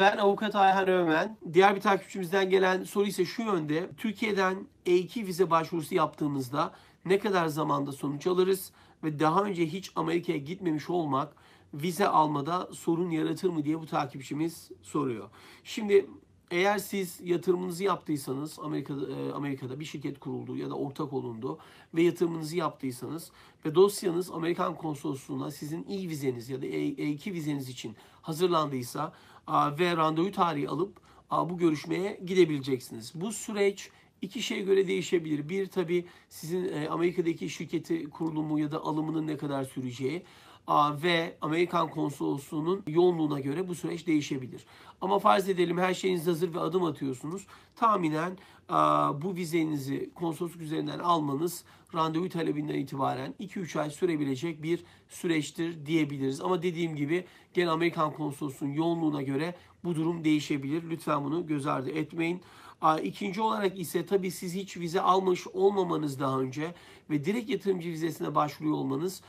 Ben avukat Ayhan Ömen. Diğer bir takipçimizden gelen soru ise şu yönde. Türkiye'den E2 vize başvurusu yaptığımızda ne kadar zamanda sonuç alırız ve daha önce hiç Amerika'ya gitmemiş olmak vize almada sorun yaratır mı diye bu takipçimiz soruyor. Şimdi eğer siz yatırımınızı yaptıysanız Amerika'da e, Amerika'da bir şirket kuruldu ya da ortak olundu ve yatırımınızı yaptıysanız ve dosyanız Amerikan konsolosluğuna sizin E vizeniz ya da E2 e vizeniz için hazırlandıysa ve randevu tarihi alıp bu görüşmeye gidebileceksiniz. Bu süreç iki şeye göre değişebilir. Bir tabii sizin e, Amerika'daki şirketi kurulumu ya da alımının ne kadar süreceği ve Amerikan konsolosluğunun yoğunluğuna göre bu süreç değişebilir. Ama farz edelim her şeyiniz hazır ve adım atıyorsunuz. Tahminen bu vizenizi konsolosluk üzerinden almanız randevu talebinden itibaren 2-3 ay sürebilecek bir süreçtir diyebiliriz. Ama dediğim gibi gene Amerikan konsolosluğunun yoğunluğuna göre bu durum değişebilir. Lütfen bunu göz ardı etmeyin. İkinci olarak ise tabii siz hiç vize almış olmamanız daha önce ve direkt yatırımcı vizesine başvuruyor olmanız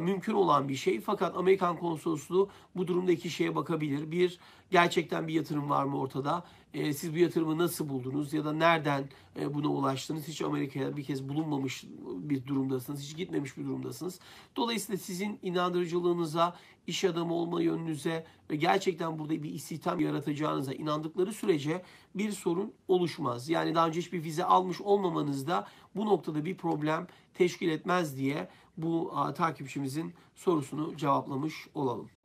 mümkün olan bir şey. Fakat Amerikan konsolosluğu bu durumda iki şeye bakabilir. Bir, gerçekten bir yatırım var mı ortada? Ee, siz bu yatırımı nasıl buldunuz ya da nereden e, buna ulaştınız? Hiç Amerika'ya bir kez bulunmamış bir durumdasınız. Hiç gitmemiş bir durumdasınız. Dolayısıyla sizin inandırıcılığınıza iş adamı olma yönünüze ve gerçekten burada bir istihdam yaratacağınıza inandıkları sürece bir sorun oluşmaz. Yani daha önce hiçbir vize almış olmamanız da bu noktada bir problem teşkil etmez diye bu takipçimizin sorusunu cevaplamış olalım.